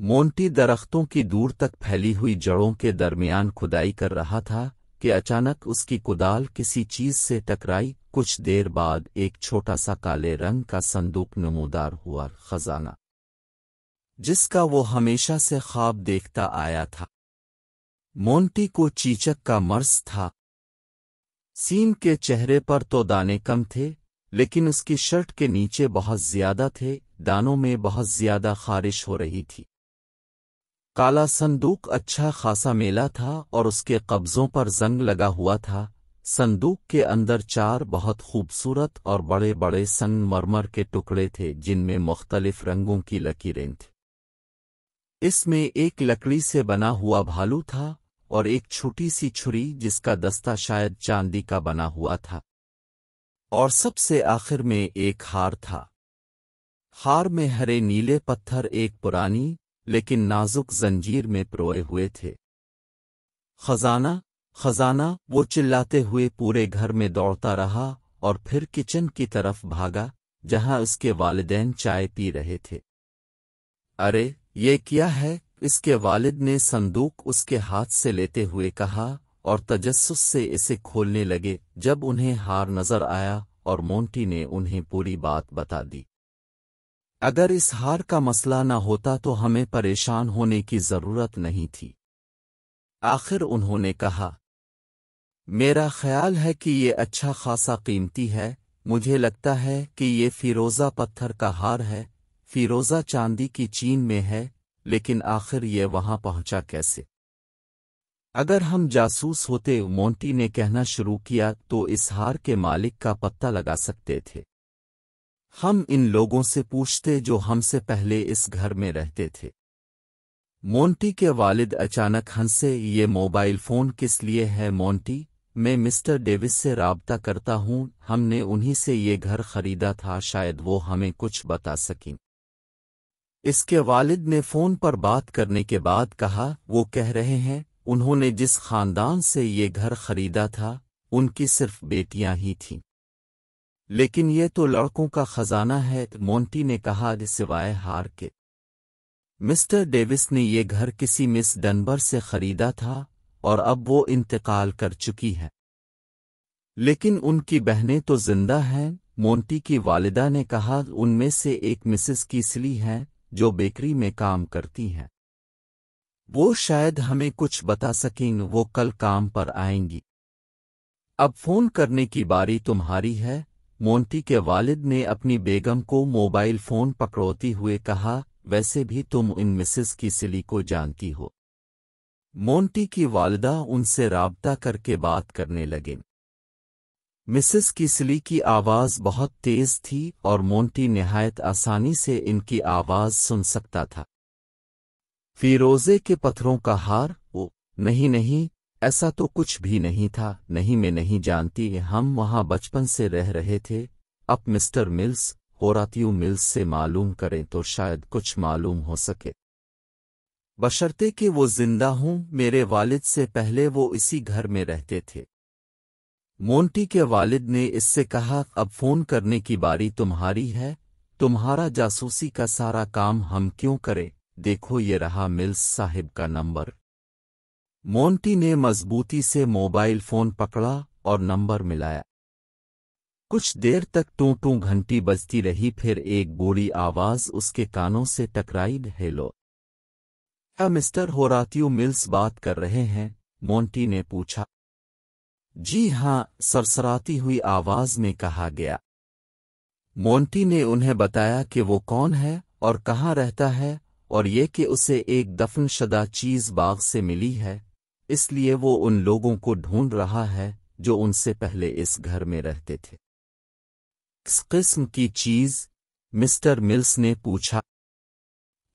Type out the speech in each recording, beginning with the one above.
Monty दरख्तों की दूर तक फैली हुई जड़ों के दरमियान खुदाई कर रहा था कि अचानक उसकी कुदाल किसी चीज से टकराई कुछ देर बाद एक छोटा सा काले रंग का संदूक नमोदार हुआ खजाना जिसका वो हमेशा से ख्वाब देखता आया था मोंटी को चीचक का मर्स था सीम के चेहरे पर तो दाने कम थे लेकिन उसकी शर्ट के नीचे बहुत ज्यादा थे दानों में बहुत ज्यादा खारिश हो रही थी काला संदूक अच्छा खासा मेला था और उसके कब्जों पर जंग लगा हुआ था संदूक के अंदर चार बहुत खूबसूरत और बड़े बड़े संगमरमर के टुकड़े थे जिनमें मुख्तलिफ रंगों की लकीरें थी इसमें एक लकड़ी से बना हुआ भालू था और एक छोटी सी छुरी जिसका दस्ता शायद चांदी का बना हुआ था और सबसे आखिर में एक हार था हार में हरे नीले पत्थर एक पुरानी लेकिन नाजुक जंजीर में प्रोए हुए थे खजाना खजाना वो चिल्लाते हुए पूरे घर में दौड़ता रहा और फिर किचन की तरफ भागा जहां उसके वालदेन चाय पी रहे थे अरे ये क्या है इसके वालिद ने संदूक उसके हाथ से लेते हुए कहा और तजस्स से इसे खोलने लगे जब उन्हें हार नजर आया और मोंटी ने उन्हें पूरी बात बता दी अगर इस हार का मसला न होता तो हमें परेशान होने की जरूरत नहीं थी आखिर उन्होंने कहा मेरा ख्याल है कि ये अच्छा खासा कीमती है मुझे लगता है कि ये फिरोज़ा पत्थर का हार है फिरोज़ा चांदी की चीन में है लेकिन आखिर ये वहां पहुंचा कैसे अगर हम जासूस होते मोंटी ने कहना शुरू किया तो इस हार के मालिक का पत्ता लगा सकते थे हम इन लोगों से पूछते जो हमसे पहले इस घर में रहते थे मोंटी के वालिद अचानक हंसे ये मोबाइल फ़ोन किस लिए है मोंटी मैं मिस्टर डेविस से रबता करता हूँ हमने उन्हीं से ये घर खरीदा था शायद वो हमें कुछ बता सकें इसके वालिद ने फ़ोन पर बात करने के बाद कहा वो कह रहे हैं उन्होंने जिस खानदान से ये घर खरीदा था उनकी सिर्फ बेटियां ही थीं लेकिन ये तो लड़कों का खजाना है मोंटी ने कहा सिवाय हार के मिस्टर डेविस ने ये घर किसी मिस डनबर से खरीदा था और अब वो इंतकाल कर चुकी है लेकिन उनकी बहनें तो जिंदा हैं मोंटी की वालिदा ने कहा उनमें से एक मिसेस कीसली हैं जो बेकरी में काम करती हैं वो शायद हमें कुछ बता सकें वो कल काम पर आएंगी अब फोन करने की बारी तुम्हारी है मोंटी के वालिद ने अपनी बेगम को मोबाइल फ़ोन पकड़ोती हुए कहा वैसे भी तुम इन मिसेस की सिली को जानती हो मोंटी की वालदा उनसे राबता करके बात करने लगे मिसेस किसली की आवाज़ बहुत तेज़ थी और मोंटी नहायत आसानी से इनकी आवाज़ सुन सकता था फिरोज़े के पत्थरों का हार वो नहीं नहीं ऐसा तो कुछ भी नहीं था नहीं मैं नहीं जानती हम वहाँ बचपन से रह रहे थे अब मिस्टर मिल्स होरातियू मिल्स से मालूम करें तो शायद कुछ मालूम हो सके बशर्ते कि वो जिंदा हूं मेरे वालिद से पहले वो इसी घर में रहते थे मोंटी के वालिद ने इससे कहा अब फोन करने की बारी तुम्हारी है तुम्हारा जासूसी का सारा काम हम क्यों करें देखो ये रहा मिल्स साहिब का नंबर मोंटी ने मजबूती से मोबाइल फोन पकड़ा और नंबर मिलाया कुछ देर तक टूटू घंटी बजती रही फिर एक बोरी आवाज उसके कानों से टकराई हेलो क्या मिस्टर होरातियो मिल्स बात कर रहे हैं मोंटी ने पूछा जी हाँ सरसराती हुई आवाज में कहा गया मोंटी ने उन्हें बताया कि वो कौन है और कहाँ रहता है और ये कि उसे एक दफनशदा चीज बाग से मिली है इसलिए वो उन लोगों को ढूंढ रहा है जो उनसे पहले इस घर में रहते थे किस किस्म की चीज मिस्टर मिल्स ने पूछा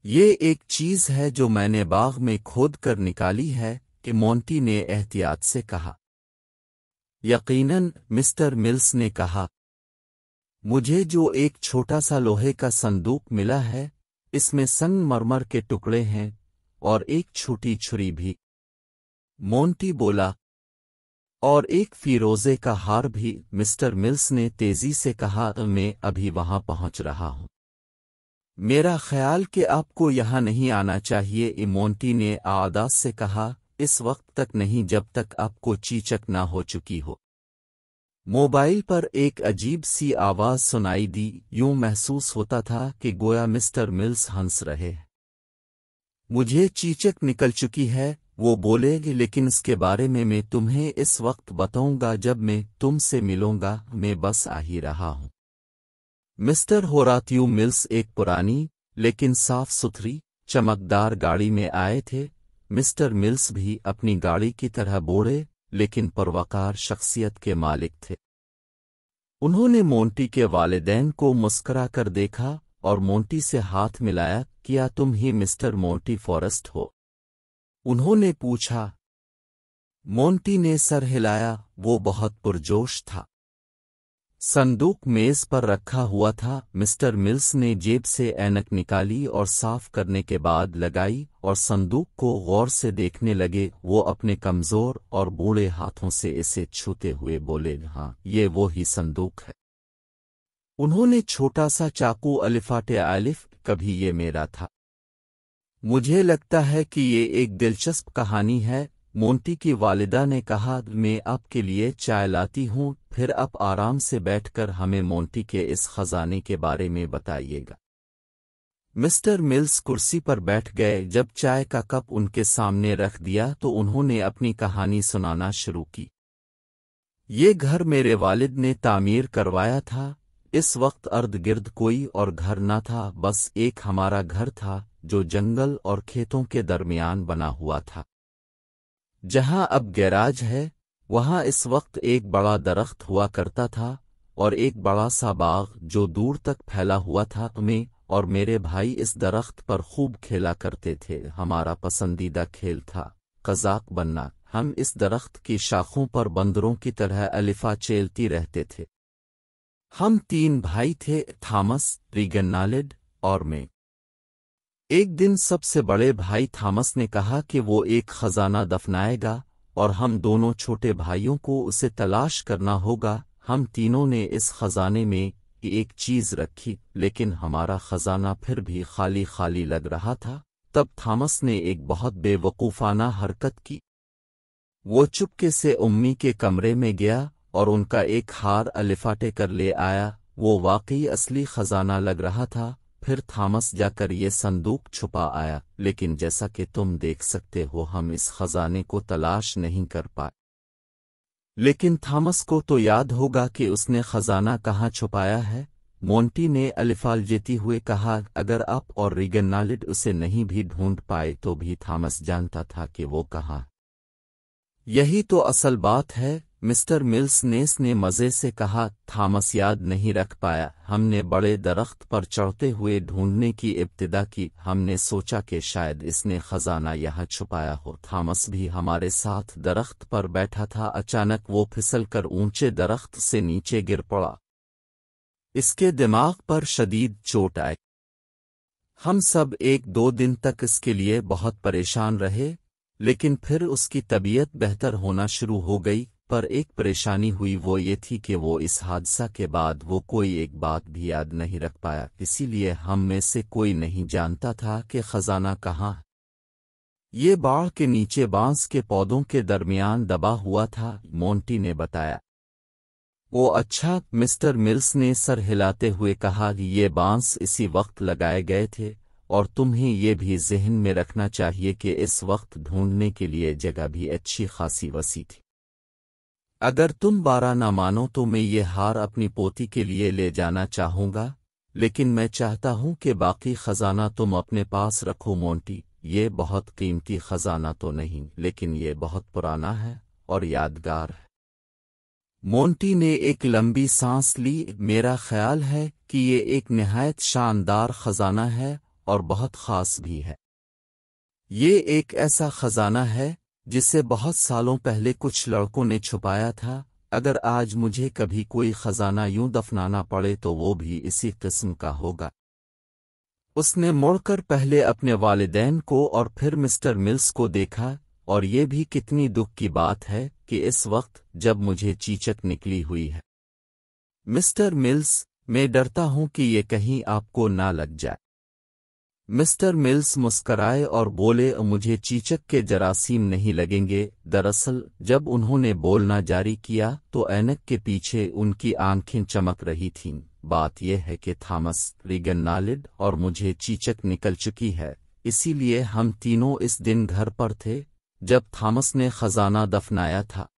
ये एक चीज है जो मैंने बाग में खोद कर निकाली है कि मोंटी ने एहतियात से कहा यकीनन मिस्टर मिल्स ने कहा मुझे जो एक छोटा सा लोहे का संदूक मिला है इसमें संगमरमर के टुकड़े हैं और एक छोटी छुरी भी मोंटी बोला और एक फिरोजे का हार भी मिस्टर मिल्स ने तेजी से कहा मैं अभी वहां पहुंच रहा हूं मेरा ख्याल कि आपको यहां नहीं आना चाहिए इमोंटी ने आदास से कहा इस वक्त तक नहीं जब तक आपको चीचक ना हो चुकी हो मोबाइल पर एक अजीब सी आवाज सुनाई दी यूं महसूस होता था कि गोया मिस्टर मिल्स हंस रहे मुझे चीचक निकल चुकी है वो बोलेंगे लेकिन इसके बारे में मैं तुम्हें इस वक्त बताऊंगा जब मैं तुमसे मिलूंगा मैं बस आ ही रहा हूं मिस्टर होरात्यू मिल्स एक पुरानी लेकिन साफ सुथरी चमकदार गाड़ी में आए थे मिस्टर मिल्स भी अपनी गाड़ी की तरह बोड़े लेकिन परवकार शख्सियत के मालिक थे उन्होंने मोंटी के वालदेन को मुस्करा कर देखा और मोंटी से हाथ मिलाया किया तुम ही मिस्टर मोंटी फॉरेस्ट हो उन्होंने पूछा मोंटी ने सर हिलाया वो बहुत पुरजोश था संदूक मेज पर रखा हुआ था मिस्टर मिल्स ने जेब से ऐनक निकाली और साफ करने के बाद लगाई और संदूक को गौर से देखने लगे वो अपने कमजोर और बूढ़े हाथों से इसे छूते हुए बोले हाँ ये वो ही संदूक है उन्होंने छोटा सा चाकू अलिफाटे आलिफ कभी ये मेरा था मुझे लगता है कि ये एक दिलचस्प कहानी है मोंटी की वालिदा ने कहा मैं आपके लिए चाय लाती हूँ फिर आप आराम से बैठकर हमें मोंटी के इस खजाने के बारे में बताइएगा मिस्टर मिल्स कुर्सी पर बैठ गए जब चाय का कप उनके सामने रख दिया तो उन्होंने अपनी कहानी सुनाना शुरू की ये घर मेरे वालिद ने तामीर करवाया था इस वक्त अर्द गिर्द कोई और घर न था बस एक हमारा घर था जो जंगल और खेतों के दरमियान बना हुआ था जहां अब गैराज है वहां इस वक्त एक बड़ा दरख्त हुआ करता था और एक बड़ा सा बाग जो दूर तक फैला हुआ था मैं और मेरे भाई इस दरख्त पर खूब खेला करते थे हमारा पसंदीदा खेल था कजाक बनना हम इस दरख्त की शाखों पर बंदरों की तरह अलिफा चेलती रहते थे हम तीन भाई थे थॉमस रिगनालिड और मैं एक दिन सबसे बड़े भाई थामस ने कहा कि वो एक खजाना दफनाएगा और हम दोनों छोटे भाइयों को उसे तलाश करना होगा हम तीनों ने इस खजाने में एक चीज रखी लेकिन हमारा खजाना फिर भी खाली खाली लग रहा था तब थामस ने एक बहुत बेवकूफाना हरकत की वो चुपके से उम्मी के कमरे में गया और उनका एक हार अलिफाटे कर ले आया वो वाकई असली खजाना लग रहा था फिर थॉमस जाकर ये संदूक छुपा आया लेकिन जैसा कि तुम देख सकते हो हम इस खजाने को तलाश नहीं कर पाए लेकिन थॉमस को तो याद होगा कि उसने खजाना कहाँ छुपाया है मोंटी ने अलिफाल जीती हुए कहा अगर आप और रिगनालिड उसे नहीं भी ढूंढ पाए तो भी थॉमस जानता था कि वो कहाँ यही तो असल बात है मिस्टर मिल्स नेस ने मज़े से कहा थामस याद नहीं रख पाया हमने बड़े दरख्त पर चढ़ते हुए ढूंढने की इब्तदा की हमने सोचा कि शायद इसने खजाना यहाँ छुपाया हो थामस भी हमारे साथ दरख्त पर बैठा था अचानक वो फिसलकर ऊंचे दरख्त से नीचे गिर पड़ा इसके दिमाग पर शदीद चोट आए हम सब एक दो दिन तक इसके लिए बहुत परेशान रहे लेकिन फिर उसकी तबीयत बेहतर होना शुरू हो गई पर एक परेशानी हुई वो ये थी कि वो इस हादसा के बाद वो कोई एक बात भी याद नहीं रख पाया इसीलिए हम में से कोई नहीं जानता था कि खजाना कहाँ है ये बाढ़ के नीचे बांस के पौधों के दरमियान दबा हुआ था मोंटी ने बताया वो अच्छा मिस्टर मिल्स ने सर हिलाते हुए कहा कि ये बांस इसी वक्त लगाए गए थे और तुम्हें ये भी जहन में रखना चाहिए कि इस वक्त ढूंढने के लिए जगह भी अच्छी खासी वसी थी अगर तुम बारा ना मानो तो मैं ये हार अपनी पोती के लिए ले जाना चाहूँगा लेकिन मैं चाहता हूं कि बाकी खजाना तुम अपने पास रखो मोंटी ये बहुत कीमती खजाना तो नहीं लेकिन ये बहुत पुराना है और यादगार है मोंटी ने एक लंबी सांस ली मेरा ख्याल है कि ये एक नहायत शानदार खजाना है और बहुत खास भी है ये एक ऐसा खजाना है जिसे बहुत सालों पहले कुछ लड़कों ने छुपाया था अगर आज मुझे कभी कोई खजाना यूं दफनाना पड़े तो वो भी इसी किस्म का होगा उसने मुड़कर पहले अपने वालदेन को और फिर मिस्टर मिल्स को देखा और ये भी कितनी दुख की बात है कि इस वक्त जब मुझे चीचक निकली हुई है मिस्टर मिल्स मैं डरता हूं कि ये कहीं आपको ना लग जाए मिस्टर मिल्स मुस्कराए और बोले मुझे चीचक के जरासीम नहीं लगेंगे दरअसल जब उन्होंने बोलना जारी किया तो ऐनक के पीछे उनकी आंखें चमक रही थीं बात यह है कि थॉमस रिगन नालिड और मुझे चीचक निकल चुकी है इसीलिए हम तीनों इस दिन घर पर थे जब थॉमस ने खजाना दफनाया था